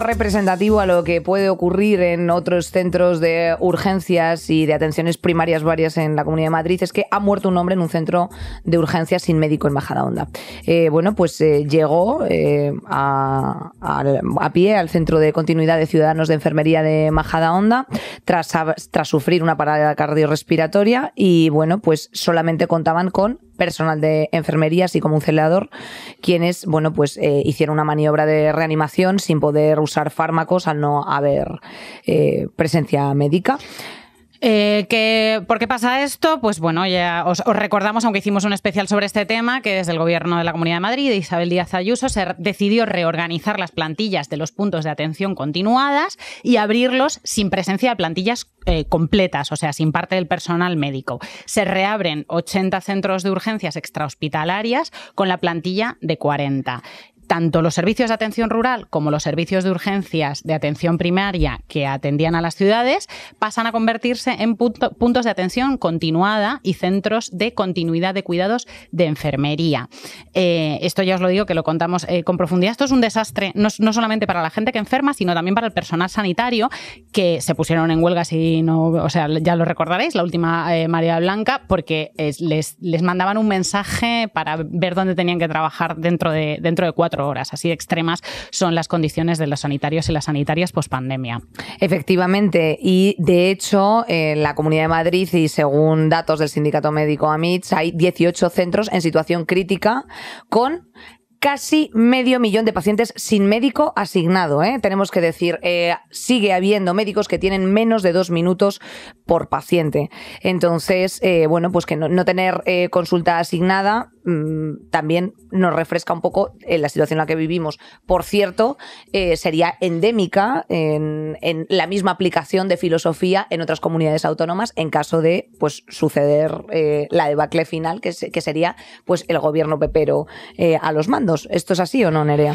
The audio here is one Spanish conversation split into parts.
representativo a lo que puede ocurrir en otros centros de urgencias y de atenciones primarias varias en la Comunidad de Madrid es que ha muerto un hombre en un centro de urgencias sin médico en Majadahonda. Honda. Eh, bueno, pues eh, llegó eh, a, pie al centro de continuidad de ciudadanos de enfermería de Majadahonda tras, tras sufrir una parada cardiorrespiratoria y bueno, pues solamente contaban con personal de enfermería, así como un celador, quienes, bueno, pues eh, hicieron una maniobra de reanimación sin poder usar fármacos al no haber eh, presencia médica. Eh, que, ¿Por qué pasa esto? Pues bueno, ya os, recordamos, aunque hicimos un especial sobre este tema, que desde el Gobierno de la Comunidad de Madrid, de Isabel Díaz Ayuso, se decidió reorganizar las plantillas de los puntos de atención continuadas y abrirlos sin presencia de plantillas eh, completas, o sea, sin parte del personal médico. Se reabren 80 centros de urgencias extrahospitalarias con la plantilla de 40 tanto los servicios de atención rural como los servicios de urgencias de atención primaria que atendían a las ciudades pasan a convertirse en puntos de atención continuada y centros de continuidad de cuidados de enfermería. Eh, esto ya os lo digo que lo contamos eh, con profundidad. Esto es un desastre no, solamente para la gente que enferma, sino también para el personal sanitario que se pusieron en huelga, si no, sea, ya lo recordaréis, la última eh, María Blanca, porque les, les mandaban un mensaje para ver dónde tenían que trabajar dentro de, dentro de cuatro horas. Así extremas son las condiciones de los sanitarios y las sanitarias pospandemia. Efectivamente, y de hecho, en la Comunidad de Madrid y según datos del Sindicato Médico AMITS, hay 18 centros en situación crítica con casi medio millón de pacientes sin médico asignado. ¿eh? Tenemos que decir, eh, sigue habiendo médicos que tienen menos de dos minutos por paciente. Entonces, eh, bueno, pues que no tener consulta asignada Mm, también nos refresca un poco eh, la situación en la que vivimos. Por cierto, eh, sería endémica en, la misma aplicación de filosofía en otras comunidades autónomas en caso de pues, suceder eh, la debacle final, que, sería pues, el gobierno pepero a los mandos. ¿Esto es así o no, Nerea?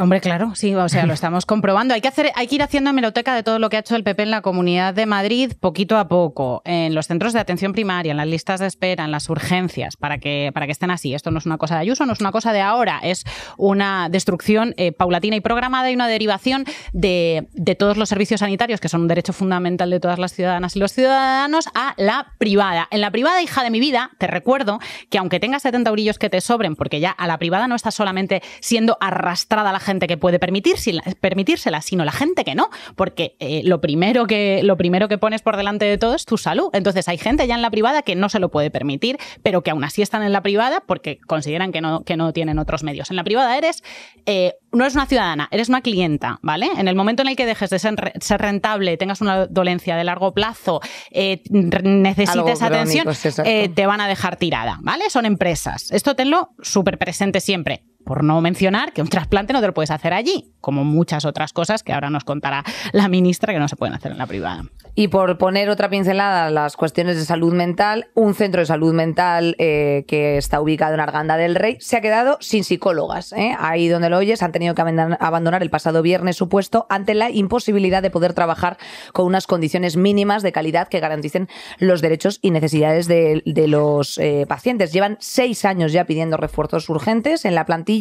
hombre, claro, sí, o sea, lo estamos comprobando. Hay que, hacer, hay que ir haciendo hemeroteca de todo lo que ha hecho el PP en la Comunidad de Madrid poquito a poco, en los centros de atención primaria, en las listas de espera, en las urgencias, para que, para que estén así. Esto no es una cosa de Ayuso, no es una cosa de ahora, es una destrucción eh, paulatina y programada y una derivación de, todos los servicios sanitarios, que son un derecho fundamental de todas las ciudadanas y los ciudadanos, a la privada. En la privada, hija de mi vida, te recuerdo que aunque tengas 70 eurillos que te sobren, porque ya a la privada no está solamente siendo arrastrada la gente que puede permitírsela, sino la gente que no, porque eh, lo, primero que, lo primero que pones por delante de todo es tu salud. Entonces hay gente ya en la privada que no se lo puede permitir, pero que aún así están en la privada porque consideran que no, que no tienen otros medios. En la privada eres, eh, no eres una ciudadana, eres una clienta, ¿vale? En el momento en el que dejes de ser, rentable, tengas una dolencia de largo plazo, eh, necesites atención, eh, te van a dejar tirada, ¿vale? Son empresas. Esto tenlo súper presente siempre. Por no mencionar que un trasplante no te lo puedes hacer allí, como muchas otras cosas que ahora nos contará la ministra que no se pueden hacer en la privada. Y por poner otra pincelada las cuestiones de salud mental, un centro de salud mental eh, que está ubicado en Arganda del Rey se ha quedado sin psicólogas. ¿eh? Ahí donde lo oyes, han tenido que abandonar el pasado viernes su puesto ante la imposibilidad de poder trabajar con unas condiciones mínimas de calidad que garanticen los derechos y necesidades de, los eh, pacientes. Llevan seis años ya pidiendo refuerzos urgentes en la plantilla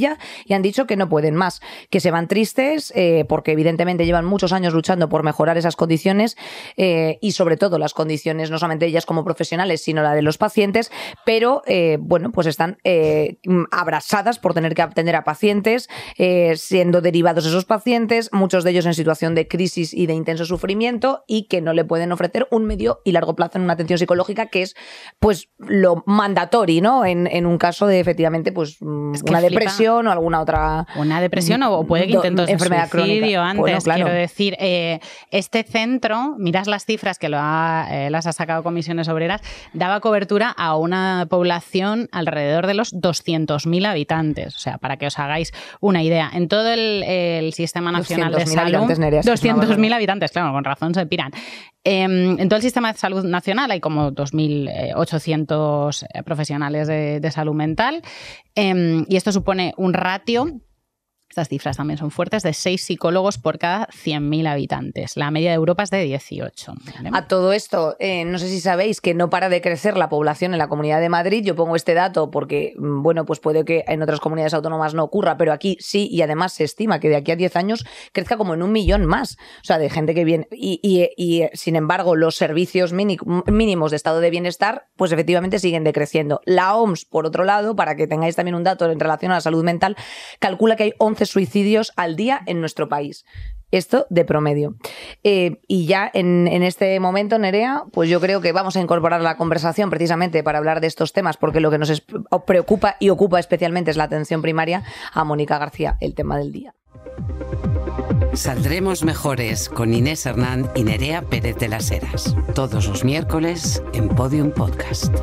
y han dicho que no pueden más, que se van tristes eh, porque evidentemente llevan muchos años luchando por mejorar esas condiciones eh, y sobre todo las condiciones no solamente ellas como profesionales, sino la de los pacientes, pero eh, bueno, pues están abrasadas por tener que atender a pacientes, siendo derivados esos pacientes, muchos de ellos en situación de crisis y de intenso sufrimiento y que no le pueden ofrecer un medio y largo plazo en una atención psicológica que es pues lo mandatorio, ¿no? En, un caso de efectivamente pues una depresión o alguna otra. Una depresión o puede que intentos de enfermedad antes, quiero decir. Eh, este centro, miras las cifras que lo eh, las ha sacado Comisiones Obreras, daba cobertura a una población alrededor de los 200.000 habitantes. O sea, para que os hagáis una idea. En todo el, Sistema Nacional de Salud. 200.000 habitantes, claro, con razón se piran. Em, en todo el sistema de salud nacional hay como 2.800 eh, profesionales de salud mental Em, y esto supone un ratio estas cifras también son fuertes, de 6 psicólogos por cada 100.000 habitantes. La media de Europa es de 18. A todo esto, eh, no sé si sabéis que no para de crecer la población en la Comunidad de Madrid. Yo pongo este dato porque, mm, bueno, pues puede que en otras comunidades autónomas no ocurra, pero aquí sí, y además se estima que de aquí a 10 años crezca como en un millón más. O sea, de gente que viene. Y, y eh, sin embargo, los servicios mínimos de estado de bienestar, pues efectivamente siguen decreciendo. La OMS, por otro lado, para que tengáis también un dato en relación a la salud mental, calcula que hay 11 suicidios al día en nuestro país. Esto de promedio. Eh, y ya en, en, este momento, Nerea, pues yo creo que vamos a incorporar la conversación precisamente para hablar de estos temas, porque lo que nos preocupa y ocupa especialmente es la atención primaria a Mónica García, el tema del día. Saldremos mejores con Inés Hernán y Nerea Pérez de las Heras, todos los miércoles en Podium Podcast.